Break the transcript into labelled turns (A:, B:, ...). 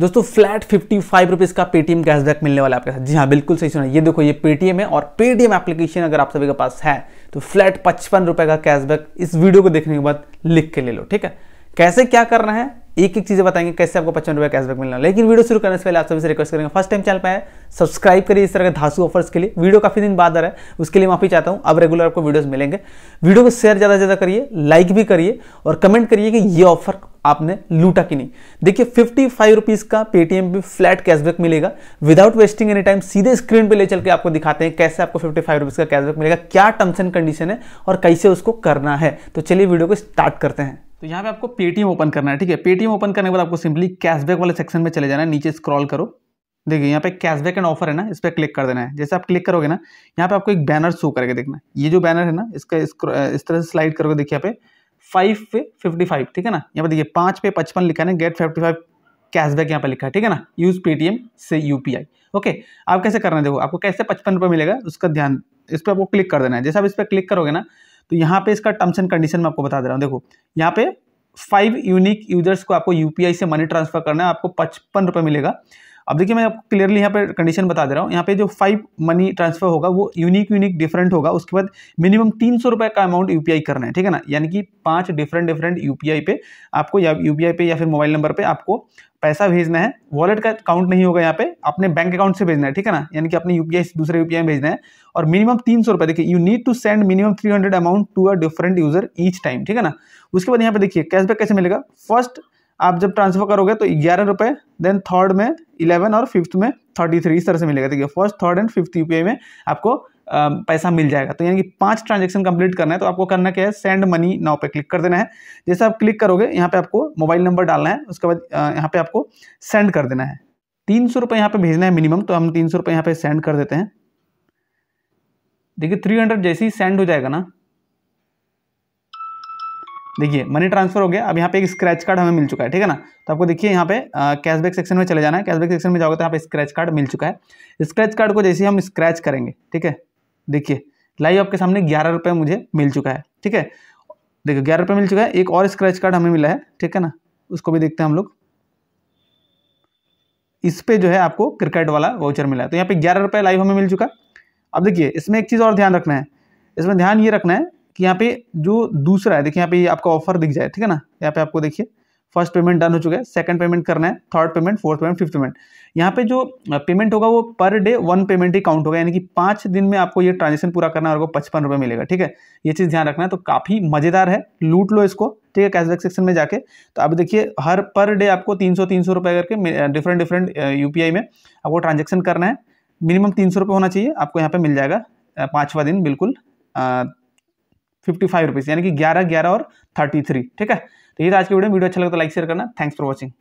A: दोस्तों flat fifty five rupees का Paytm cashback मिलने वाला है आपके साथ जी हाँ बिल्कुल सही सुना ये देखो ये पेटीएम है और पेटीएम एप्लीकेशन अगर आप सभी के पास है तो फ्लैट पचपन रुपए का कैशबैक इस वीडियो को देखने के बाद लिख के ले लो ठीक है कैसे क्या करना है एक एक चीज़ें बताएंगे कैसे आपको पचपन रुपये कैशबैक मिलना लेकिन वीडियो शुरू करने से पहले आप सभी से रिक्वेस्ट करेंगे फर्स्ट टाइम चैनल पर सब्सक्राइब करिए इस तरह के धासु ऑफर्स के लिए वीडियो काफ़ी दिन बाद आ रहा है उसके लिए माफ़ी चाहता हूं अब रेगुलर आपको वीडियोस मिलेंगे वीडियो को शेयर ज़्यादा ज़्यादा करिए लाइक भी करिए और कमेंट करिए कि ये ऑफर आपने लूटा कि नहीं देखिए फिफ्टी फाइव रुपीज़ का पेटीएम भी फ्लैट कैशबैक मिलेगा विदाउट वेस्टिंग एनी टाइम सीधे स्क्रीन पे ले चल के आपको दिखाते हैं कैसे आपको फिफ्टी फाइव रुपीज़ का कैशबैक मिलेगा क्या टर्म्स एंड कंडीशन है और कैसे उसको करना है तो चलिए वीडियो को स्टार्ट करते हैं तो यहाँ पे आपको पेटीएम ओपन करना है ठीक है पेटीएम ओपन करने के बाद आपको सिंपली कैशबैक वाले सेक्शन में चले जाना है नीचे स्क्रॉल करो देखिए यहाँ पे कैशबैक एंड ऑफर है ना इस पर क्लिक कर देना है जैसे आप क्लिक करोगे ना यहाँ पे आपको एक बैनर शो करके देखना है ये जो बैनर है ना इसका इस तरह से स्लाइड करोगे देखिए यहाँ पे फाइव पे फिफ्टी फाइव ठीक है ना यहाँ पे देखिए पाँच पे पचपन लिखा है गेट फिफ्टी फाइव कैशबैक यहाँ पे लिखा है ठीक है ना यूज़ पेटीएम से यूपीआई ओके आप कैसे करना है देखो आपको कैसे पचपन रुपये मिलेगा उसका ध्यान इस पर आपको क्लिक कर देना है जैसे आप इस पर क्लिक करोगे ना तो यहाँ पे इसका टर्म्स एंड कंडीशन मैं आपको बता दे रहा हूँ देखो यहाँ पे फाइव यूनिक यूजर्स को आपको यूपीआई से मनी ट्रांसफर करना है आपको पचपन रुपये मिलेगा अब देखिए मैं आपको क्लियरली यहाँ पे कंडीशन बता दे रहा हूँ यहाँ पे जो फाइव मनी ट्रांसफर होगा वो यूनिक यूनिक डिफरेंट होगा उसके बाद मिनिमम तीन सौ रुपये का अमाउंट यूपीआई करना है ठीक है ना यानी कि पांच डिफरेंट डिफरेंट यूपीआई पे आपको या यूपीआई पे या फिर मोबाइल नंबर पर आपको पैसा भेजना है वॉलेट का अकाउंट नहीं होगा यहाँ पे अपने बैंक अकाउंट से भेजना है ठीक है ना यानी कि अपने यूपीआई से दूसरे यूपीआई में भेजना है और मिनिमम तीन सौ रुपये देखिए you need to send minimum three hundred amount to a different user each time ठीक है ना उसके बाद यहाँ पे देखिए कैशबैक कैसे मिलेगा फर्स्ट आप जब ट्रांसफ़र करोगे तो ग्यारह रुपये देन थर्ड में इलेवन और फिफ्थ में थर्टी थ्री इस तरह से मिलेगा देखिए फर्स्ट थर्ड एंड फिफ्थ यू में आपको पैसा मिल जाएगा तो यानी कि पांच ट्रांजेक्शन कंप्लीट करना है तो आपको करना क्या है सेंड मनी नाउ पे क्लिक कर देना है जैसे आप क्लिक करोगे यहाँ पे आपको मोबाइल नंबर डालना है उसके बाद यहाँ पे आपको सेंड कर देना है तीन सौ रुपये यहाँ पे भेजना है मिनिमम तो हम तीन सौ रुपये यहाँ पे सेंड कर देते हैं देखिए थ्री हंड्रेड जैसे ही सेंड हो जाएगा ना देखिए मनी ट्रांसफर हो गया अब यहाँ पे एक स्क्रैच कार्ड हमें मिल चुका है ठीक है ना तो आपको देखिए यहाँ पे कैशबैक सेक्शन में चले जाना है कैशबैक सेक्शन में जाओगे तो यहाँ पे स्क्रैच कार्ड मिल चुका है स्क्रैच कार्ड को जैसे ही हम स्क्रैच करेंगे ठीक है देखिए लाइव आपके सामने ग्यारह रुपये मुझे मिल चुका है ठीक है देखिए ग्यारह रुपये मिल चुका है एक और स्क्रैच कार्ड हमें मिला है ठीक है ना उसको भी देखते हैं हम लोग इस पर जो है आपको क्रिकेट वाला वाउचर मिला है तो यहाँ पे ग्यारह रुपये लाइव हमें मिल चुका है अब देखिए इसमें एक चीज़ और ध्यान रखना है इसमें ध्यान ये रखना है कि यहाँ पे जो दूसरा है देखिए यहाँ पे ये आपका ऑफर दिख जाए ठीक है ना यहाँ पे आपको देखिए फर्स्ट पेमेंट डन हो चुका है सेकंड पेमेंट करना है third payment fourth payment fifth payment यहाँ पे जो पेमेंट होगा वो पर डे वन पेमेंट ही काउंट होगा यानी कि पाँच दिन में आपको ये ट्रांजेक्शन पूरा करना है पचपन रुपये मिलेगा ठीक है ये चीज़ ध्यान रखना है तो काफ़ी मज़ेदार है लूट लो इसको ठीक है कैशबैक सेक्शन में जाके तो अब देखिए हर पर डे आपको तीन सौ तीन सौ रुपये करके डिफरेंट डिफरेंट यू में आपको ट्रांजेक्शन करना है मिनिमम तीन सौ रुपये होना चाहिए आपको यहाँ पर मिल जाएगा पाँचवा दिन बिल्कुल फिफ्टी फाइव रुपीज़ यानी कि ग्यारह ग्यारह और थर्टी थ्री ठीक है तो ये आज की वीडियो वीडियो अच्छा लगता तो लाइक शेयर करना थैंक्स फॉर वॉचिंग